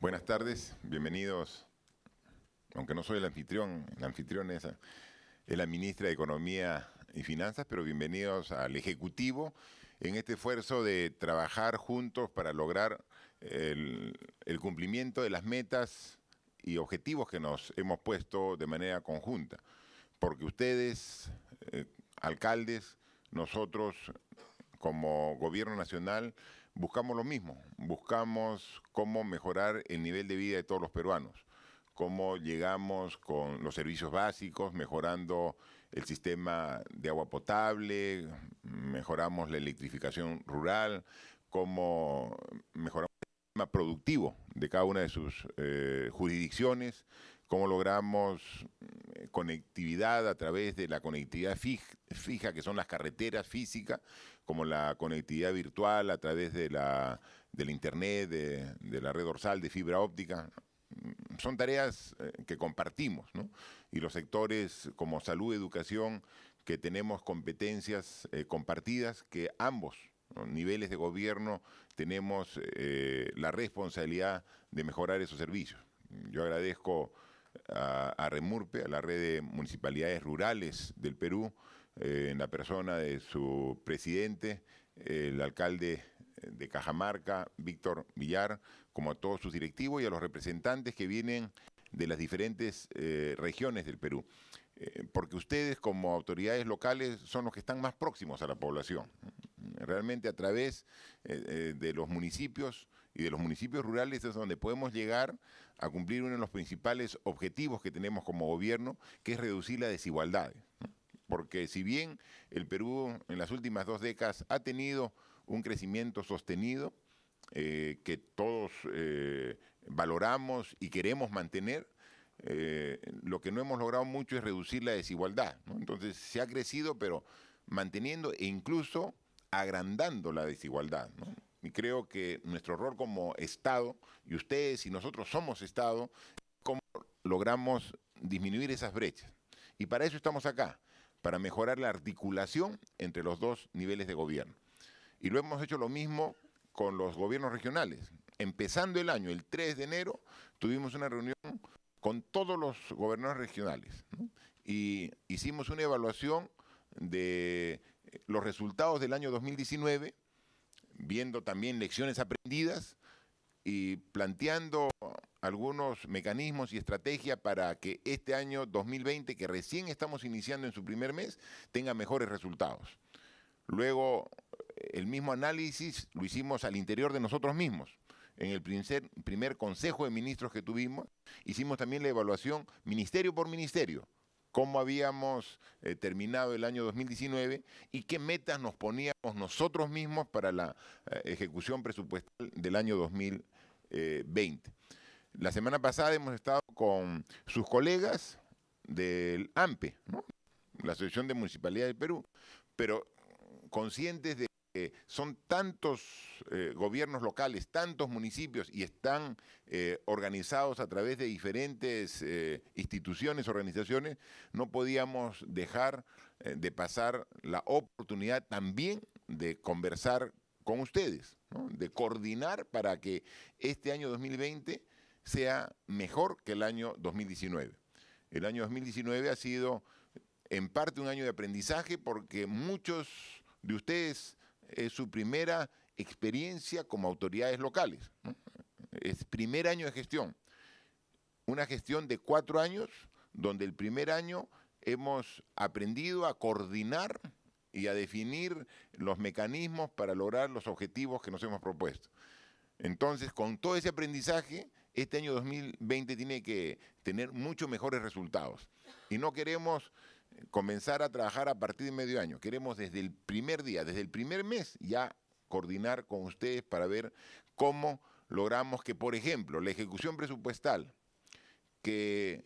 Buenas tardes, bienvenidos. Aunque no soy el anfitrión, el anfitrión es, la ministra de Economía y Finanzas, pero bienvenidos al Ejecutivo en este esfuerzo de trabajar juntos para lograr el, cumplimiento de las metas y objetivos que nos hemos puesto de manera conjunta. Porque ustedes, eh, alcaldes, nosotros como gobierno nacional, buscamos lo mismo, buscamos cómo mejorar el nivel de vida de todos los peruanos, cómo llegamos con los servicios básicos, mejorando el sistema de agua potable, mejoramos la electrificación rural, cómo mejoramos el sistema productivo de cada una de sus eh, jurisdicciones, cómo logramos eh, conectividad a través de la conectividad fija, que son las carreteras físicas, como la conectividad virtual a través de la, del Internet, de, la red dorsal, de fibra óptica. Mm, son tareas eh, que compartimos, ¿no? Y los sectores como salud, educación, que tenemos competencias eh, compartidas, que ambos niveles de gobierno tenemos la responsabilidad de mejorar esos servicios. Yo agradezco a, Remurpe, a la red de municipalidades rurales del Perú, eh, en la persona de su presidente, eh, el alcalde de Cajamarca, Víctor Villar, como a todos sus directivos y a los representantes que vienen de las diferentes eh, regiones del Perú. porque ustedes como autoridades locales son los que están más próximos a la población. Realmente a través de los municipios y de los municipios rurales es donde podemos llegar a cumplir uno de los principales objetivos que tenemos como gobierno, que es reducir la desigualdad. Porque si bien el Perú en las últimas dos décadas ha tenido un crecimiento sostenido, eh, que todos eh, valoramos y queremos mantener, eh, lo que no hemos logrado mucho es reducir la desigualdad. Entonces se ha crecido, pero manteniendo e incluso agrandando la desigualdad. ¿no? Y creo que nuestro rol como Estado, y ustedes y nosotros somos Estado, cómo logramos disminuir esas brechas. Y para eso estamos acá, para mejorar la articulación entre los dos niveles de gobierno. Y lo hemos hecho lo mismo con los gobiernos regionales. Empezando el año, el 3 de enero, tuvimos una reunión con todos los gobernadores regionales y hicimos una evaluación de los resultados del año 2019 viendo también lecciones aprendidas y planteando algunos mecanismos y estrategias para que este año 2020, que recién estamos iniciando en su primer mes, tenga mejores resultados. Luego, el mismo análisis lo hicimos al interior de nosotros mismos. En el primer, Consejo de Ministros que tuvimos, hicimos también la evaluación ministerio por ministerio cómo habíamos eh, terminado el año 2019 y qué metas nos poníamos nosotros mismos para la eh, ejecución presupuestal del año 2020. La semana pasada hemos estado con sus colegas del AMPE, la Asociación de Municipalidades del Perú, pero conscientes de eh, son tantos eh, gobiernos locales, tantos municipios y están eh, organizados a través de diferentes instituciones, organizaciones, no podíamos dejar de pasar la oportunidad también de conversar con ustedes, de coordinar para que este año 2020 sea mejor que el año 2019. El año 2019 ha sido en parte un año de aprendizaje porque muchos de ustedes es eh, su primera experiencia como autoridades locales. Es primer año de gestión. Una gestión de cuatro años, donde el primer año hemos aprendido a coordinar y a definir los mecanismos para lograr los objetivos que nos hemos propuesto. Entonces, con todo ese aprendizaje, este año 2020 tiene que tener muchos mejores resultados. Y no queremos comenzar a trabajar a partir de medio año. Queremos desde el primer día, desde el primer mes, ya coordinar con ustedes para ver cómo logramos que, por ejemplo, la ejecución presupuestal, que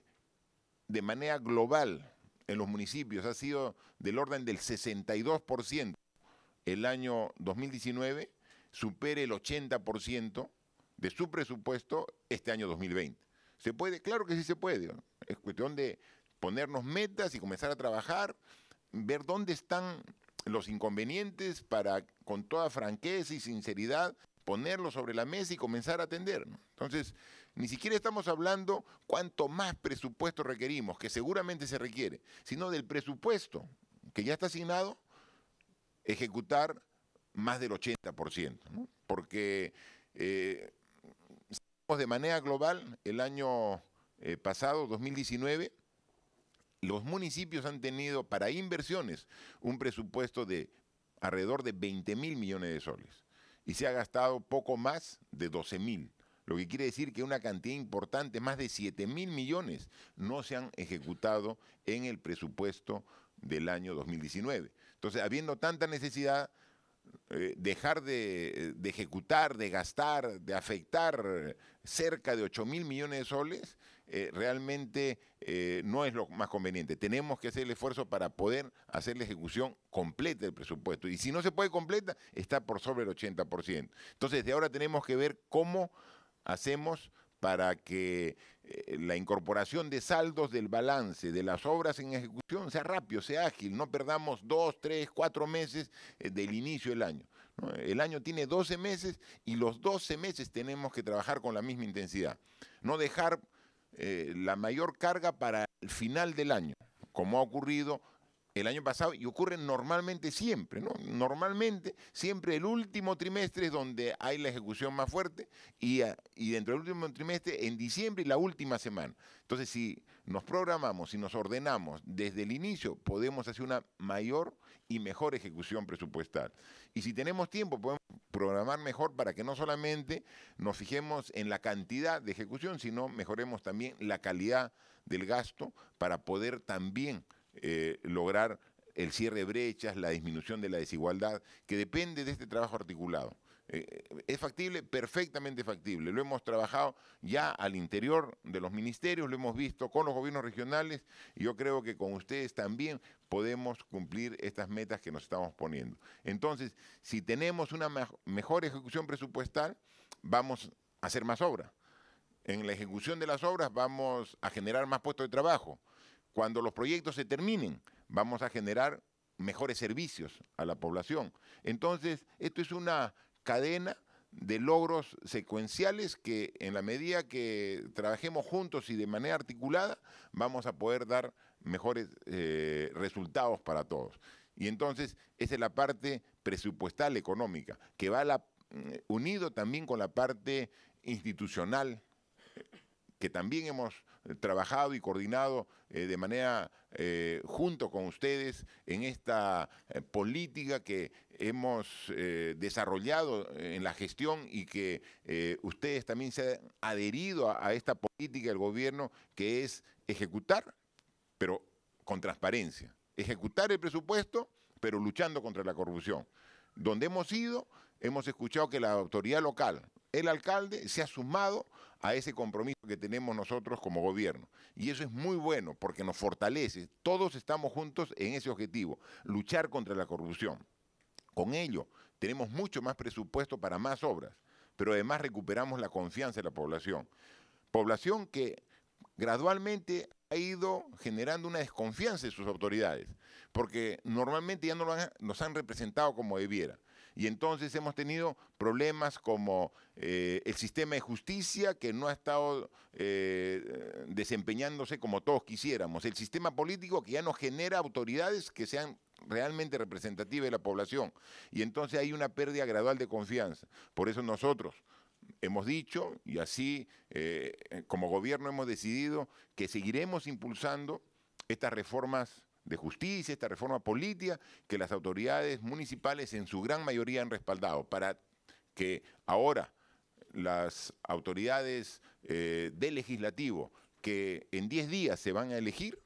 de manera global en los municipios ha sido del orden del 62% el año 2019, supere el 80% de su presupuesto este año 2020. ¿Se puede? Claro que sí se puede. Es cuestión de, ponernos metas y comenzar a trabajar, ver dónde están los inconvenientes para con toda franqueza y sinceridad ponerlo sobre la mesa y comenzar a atender. Entonces, ni siquiera estamos hablando cuánto más presupuesto requerimos, que seguramente se requiere, sino del presupuesto que ya está asignado, ejecutar más del 80%, ¿no? porque eh, de manera global el año eh, pasado, 2019, los municipios han tenido para inversiones un presupuesto de alrededor de 20 mil millones de soles y se ha gastado poco más de 12 mil, lo que quiere decir que una cantidad importante, más de 7 mil millones, no se han ejecutado en el presupuesto del año 2019. Entonces, habiendo tanta necesidad, eh, dejar de, de, ejecutar, de gastar, de afectar cerca de 8 mil millones de soles, eh, realmente eh, no es lo más conveniente. Tenemos que hacer el esfuerzo para poder hacer la ejecución completa del presupuesto. Y si no se puede completa, está por sobre el 80%. Entonces, de ahora tenemos que ver cómo hacemos para que eh, la incorporación de saldos del balance de las obras en ejecución sea rápido, sea ágil, no perdamos dos, tres, cuatro meses del inicio del año. El año tiene 12 meses y los 12 meses tenemos que trabajar con la misma intensidad. No dejar eh, la mayor carga para el final del año, como ha ocurrido el año pasado y ocurre normalmente siempre, ¿no? Normalmente siempre el último trimestre es donde hay la ejecución más fuerte y, ah, y dentro del último trimestre en diciembre y la última semana. Entonces, si nos programamos y nos ordenamos desde el inicio, podemos hacer una mayor y mejor ejecución presupuestal. Y si tenemos tiempo, podemos programar mejor para que no solamente nos fijemos en la cantidad de ejecución, sino mejoremos también la calidad del gasto para poder también eh, lograr el cierre de brechas, la disminución de la desigualdad, que depende de este trabajo articulado. Eh, es factible, perfectamente factible. Lo hemos trabajado ya al interior de los ministerios, lo hemos visto con los gobiernos regionales y yo creo que con ustedes también podemos cumplir estas metas que nos estamos poniendo. Entonces, si tenemos una mejor ejecución presupuestal, vamos a hacer más obras. En la ejecución de las obras vamos a generar más puestos de trabajo. Cuando los proyectos se terminen, vamos a generar mejores servicios a la población. Entonces, esto es una cadena de logros secuenciales que en la medida que trabajemos juntos y de manera articulada vamos a poder dar mejores eh, resultados para todos. Y entonces esa es la parte presupuestal económica, que va mm, unido también con la parte institucional, eh, que también hemos trabajado y coordinado eh, de manera junto con ustedes en esta política que hemos eh, desarrollado en la gestión y que eh, ustedes también se han adherido a, a esta política del gobierno que es ejecutar, pero con transparencia. Ejecutar el presupuesto, pero luchando contra la corrupción. Donde hemos ido, hemos escuchado que la autoridad local, el alcalde, se ha sumado a ese compromiso que tenemos nosotros como gobierno. Y eso es muy bueno porque nos fortalece. Todos estamos juntos en ese objetivo, luchar contra la corrupción. Con ello, tenemos mucho más presupuesto para más obras, pero además recuperamos la confianza de la población. Población que gradualmente ha ido generando una desconfianza en sus autoridades, porque normalmente ya no nos han representado como debiera. Y entonces hemos tenido problemas como eh, el sistema de justicia que no ha estado eh, desempeñándose como todos quisiéramos, el sistema político que ya no genera autoridades que sean realmente representativas de la población. Y entonces hay una pérdida gradual de confianza. Por eso nosotros, hemos dicho y así eh, como gobierno hemos decidido que seguiremos impulsando estas reformas de justicia, esta reforma política que las autoridades municipales en su gran mayoría han respaldado para que ahora las autoridades de eh, del legislativo que en 10 días se van a elegir,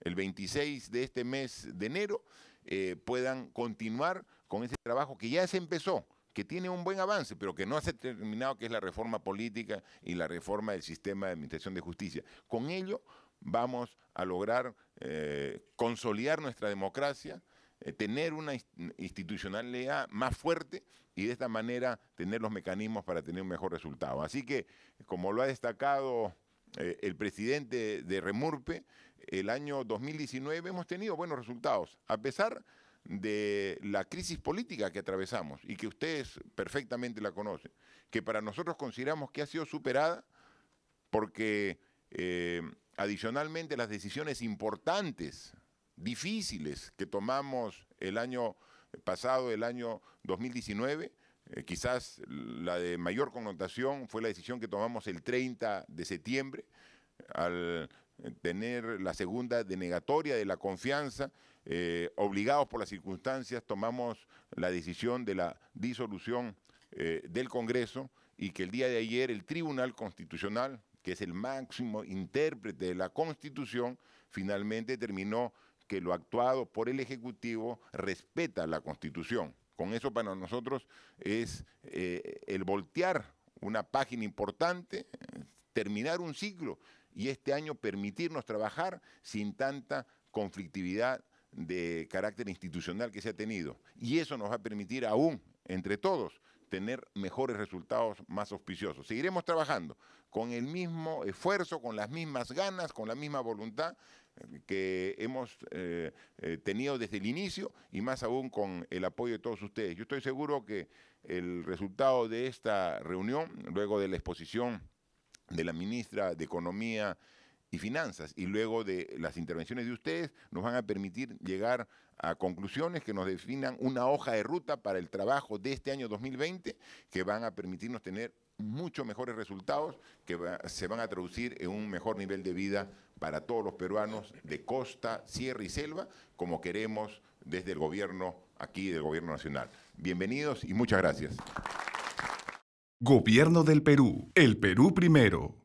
el 26 de este mes de enero, eh, puedan continuar con ese trabajo que ya se empezó, que tiene un buen avance, pero que no ha terminado, que es la reforma política y la reforma del sistema de administración de justicia. Con ello vamos a lograr eh, consolidar nuestra democracia, eh, tener una institucionalidad más fuerte y de esta manera tener los mecanismos para tener un mejor resultado. Así que, como lo ha destacado eh, el presidente de Remurpe, el año 2019 hemos tenido buenos resultados, a pesar de la crisis política que atravesamos y que ustedes perfectamente la conocen, que para nosotros consideramos que ha sido superada porque Adicionalmente, las decisiones importantes, difíciles, que tomamos el año pasado, el año 2019, eh, quizás la de mayor connotación fue la decisión que tomamos el 30 de septiembre, al tener la segunda denegatoria de la confianza, eh, obligados por las circunstancias, tomamos la decisión de la disolución eh, del Congreso y que el día de ayer el Tribunal Constitucional que es el máximo intérprete de la Constitución, finalmente determinó que lo actuado por el Ejecutivo respeta la Constitución. Con eso para nosotros es eh, el voltear una página importante, terminar un ciclo y este año permitirnos trabajar sin tanta conflictividad de carácter institucional que se ha tenido. Y eso nos va a permitir aún, entre todos, tener mejores resultados más auspiciosos. Seguiremos trabajando con el mismo esfuerzo, con las mismas ganas, con la misma voluntad eh, que hemos eh, eh, tenido desde el inicio y más aún con el apoyo de todos ustedes. Yo estoy seguro que el resultado de esta reunión, luego de la exposición de la ministra de Economía, y Finanzas. Y luego de las intervenciones de ustedes nos van a permitir llegar a conclusiones que nos definan una hoja de ruta para el trabajo de este año 2020 que van a permitirnos tener muchos mejores resultados que se van a traducir en un mejor nivel de vida para todos los peruanos de costa, sierra y selva, como queremos desde el gobierno aquí, del gobierno nacional. Bienvenidos y muchas gracias. Gobierno del Perú. El Perú primero.